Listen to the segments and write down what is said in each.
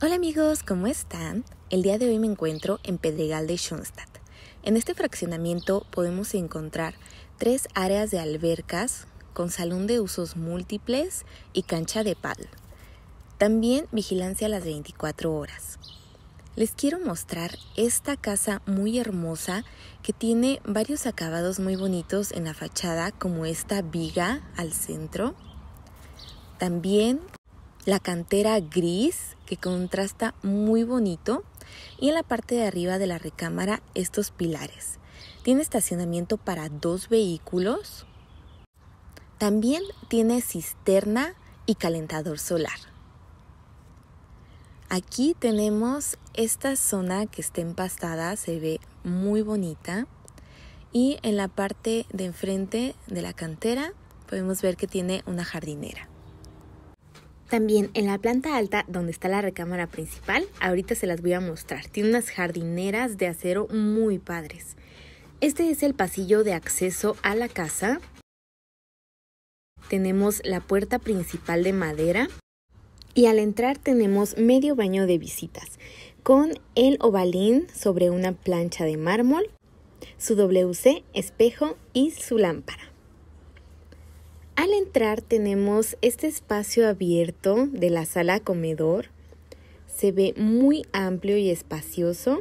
Hola amigos, ¿cómo están? El día de hoy me encuentro en Pedregal de Schoenstatt. En este fraccionamiento podemos encontrar tres áreas de albercas con salón de usos múltiples y cancha de pal. También vigilancia a las 24 horas. Les quiero mostrar esta casa muy hermosa que tiene varios acabados muy bonitos en la fachada como esta viga al centro. También la cantera gris que contrasta muy bonito y en la parte de arriba de la recámara estos pilares. Tiene estacionamiento para dos vehículos. También tiene cisterna y calentador solar. Aquí tenemos esta zona que está empastada, se ve muy bonita. Y en la parte de enfrente de la cantera podemos ver que tiene una jardinera. También en la planta alta, donde está la recámara principal, ahorita se las voy a mostrar. Tiene unas jardineras de acero muy padres. Este es el pasillo de acceso a la casa. Tenemos la puerta principal de madera. Y al entrar tenemos medio baño de visitas, con el ovalín sobre una plancha de mármol, su WC, espejo y su lámpara. Al entrar tenemos este espacio abierto de la sala comedor. Se ve muy amplio y espacioso.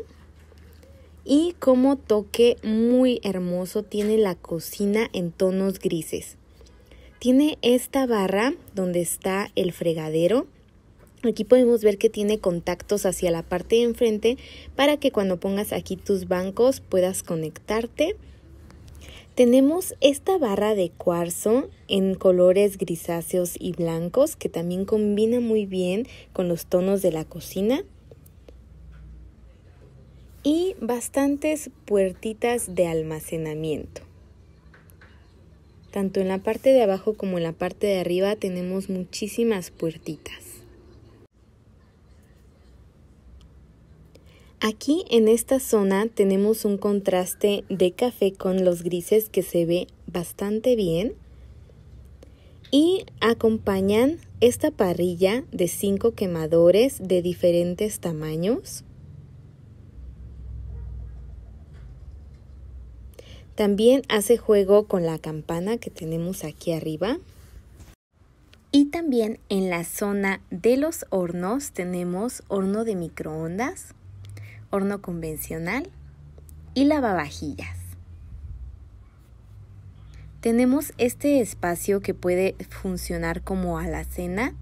Y como toque muy hermoso tiene la cocina en tonos grises. Tiene esta barra donde está el fregadero. Aquí podemos ver que tiene contactos hacia la parte de enfrente para que cuando pongas aquí tus bancos puedas conectarte. Tenemos esta barra de cuarzo en colores grisáceos y blancos que también combina muy bien con los tonos de la cocina. Y bastantes puertitas de almacenamiento. Tanto en la parte de abajo como en la parte de arriba tenemos muchísimas puertitas. Aquí en esta zona tenemos un contraste de café con los grises que se ve bastante bien y acompañan esta parrilla de cinco quemadores de diferentes tamaños. También hace juego con la campana que tenemos aquí arriba. Y también en la zona de los hornos tenemos horno de microondas horno convencional y lavavajillas. Tenemos este espacio que puede funcionar como alacena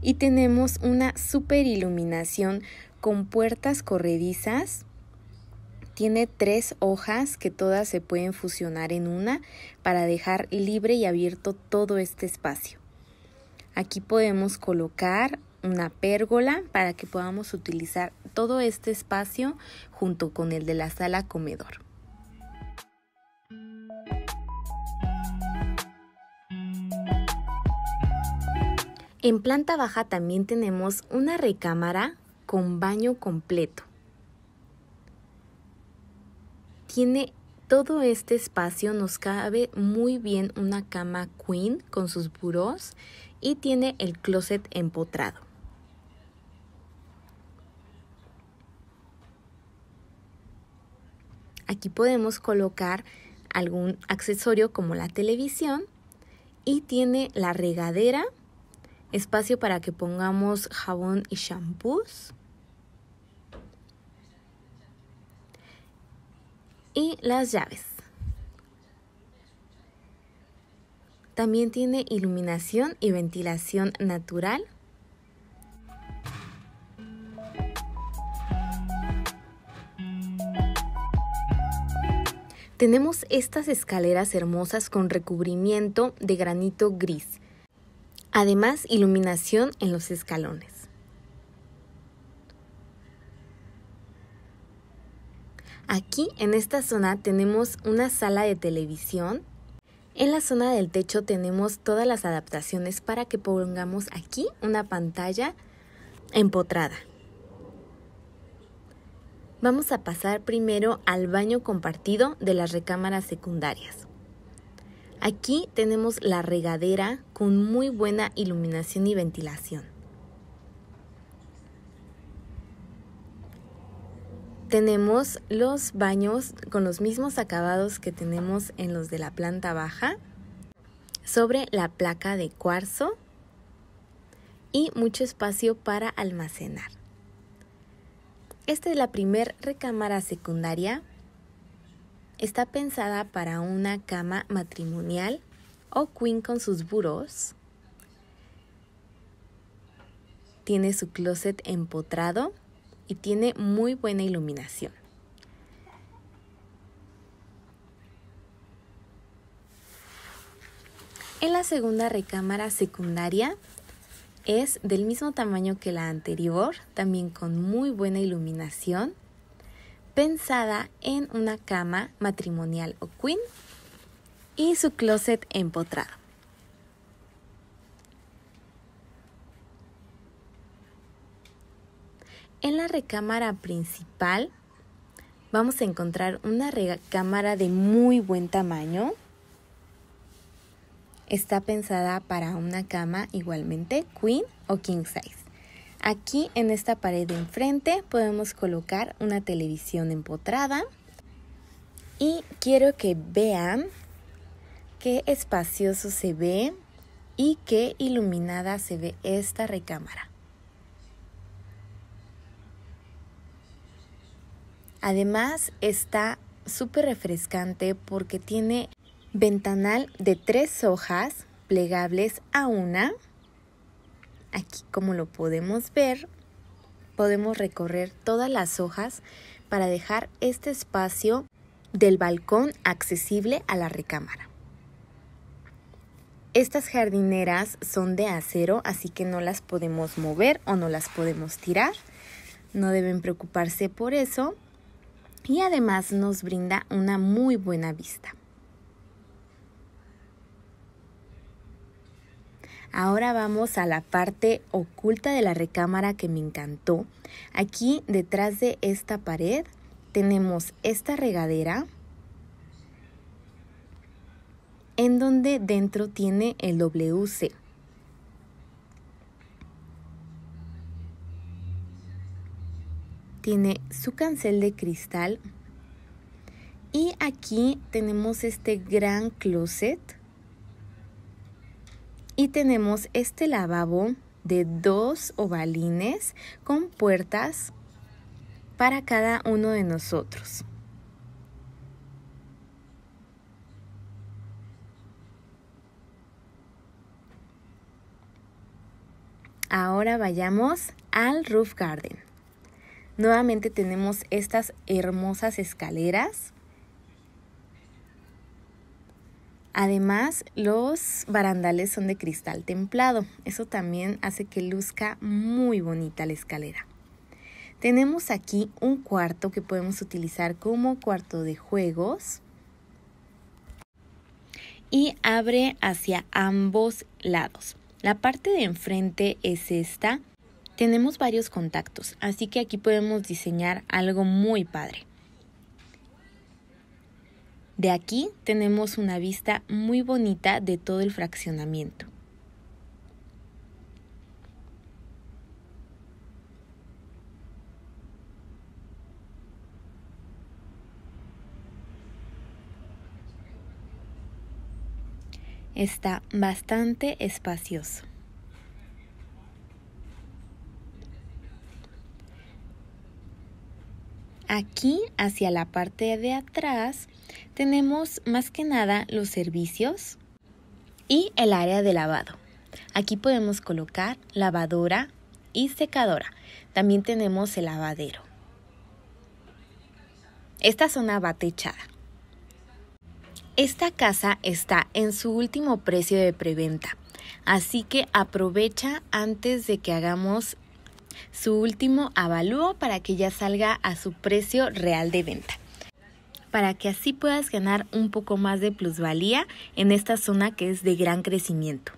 y tenemos una super iluminación con puertas corredizas. Tiene tres hojas que todas se pueden fusionar en una para dejar libre y abierto todo este espacio. Aquí podemos colocar una pérgola para que podamos utilizar todo este espacio junto con el de la sala comedor. En planta baja también tenemos una recámara con baño completo. Tiene todo este espacio, nos cabe muy bien una cama queen con sus burros y tiene el closet empotrado. Aquí podemos colocar algún accesorio como la televisión y tiene la regadera, espacio para que pongamos jabón y shampoos. Y las llaves. También tiene iluminación y ventilación natural. tenemos estas escaleras hermosas con recubrimiento de granito gris. Además, iluminación en los escalones. Aquí en esta zona tenemos una sala de televisión. En la zona del techo tenemos todas las adaptaciones para que pongamos aquí una pantalla empotrada. Vamos a pasar primero al baño compartido de las recámaras secundarias. Aquí tenemos la regadera con muy buena iluminación y ventilación. Tenemos los baños con los mismos acabados que tenemos en los de la planta baja, sobre la placa de cuarzo y mucho espacio para almacenar. Esta es la primer recámara secundaria. Está pensada para una cama matrimonial o queen con sus buros. Tiene su closet empotrado y tiene muy buena iluminación. En la segunda recámara secundaria es del mismo tamaño que la anterior, también con muy buena iluminación, pensada en una cama matrimonial o queen y su closet empotrado. En la recámara principal vamos a encontrar una recámara de muy buen tamaño, está pensada para una cama igualmente queen o king size. Aquí en esta pared de enfrente podemos colocar una televisión empotrada y quiero que vean qué espacioso se ve y qué iluminada se ve esta recámara. Además está súper refrescante porque tiene ventanal de tres hojas plegables a una. Aquí como lo podemos ver, podemos recorrer todas las hojas para dejar este espacio del balcón accesible a la recámara. Estas jardineras son de acero, así que no las podemos mover o no las podemos tirar. No deben preocuparse por eso. Y además nos brinda una muy buena vista. Ahora vamos a la parte oculta de la recámara que me encantó. Aquí detrás de esta pared tenemos esta regadera en donde dentro tiene el WC. Tiene su cancel de cristal y aquí tenemos este gran closet y tenemos este lavabo de dos ovalines con puertas para cada uno de nosotros. Ahora vayamos al roof garden. Nuevamente tenemos estas hermosas escaleras Además, los barandales son de cristal templado. Eso también hace que luzca muy bonita la escalera. Tenemos aquí un cuarto que podemos utilizar como cuarto de juegos. Y abre hacia ambos lados. La parte de enfrente es esta. Tenemos varios contactos, así que aquí podemos diseñar algo muy padre. De aquí tenemos una vista muy bonita de todo el fraccionamiento. Está bastante espacioso. Aquí, hacia la parte de atrás, tenemos más que nada los servicios y el área de lavado. Aquí podemos colocar lavadora y secadora. También tenemos el lavadero. Esta zona va techada. Esta casa está en su último precio de preventa, así que aprovecha antes de que hagamos su último avalúo para que ya salga a su precio real de venta para que así puedas ganar un poco más de plusvalía en esta zona que es de gran crecimiento.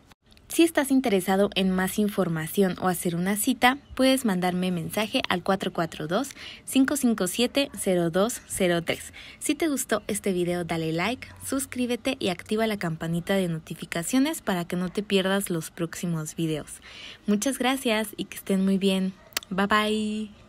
Si estás interesado en más información o hacer una cita, puedes mandarme mensaje al 442-557-0203. Si te gustó este video, dale like, suscríbete y activa la campanita de notificaciones para que no te pierdas los próximos videos. Muchas gracias y que estén muy bien. Bye bye.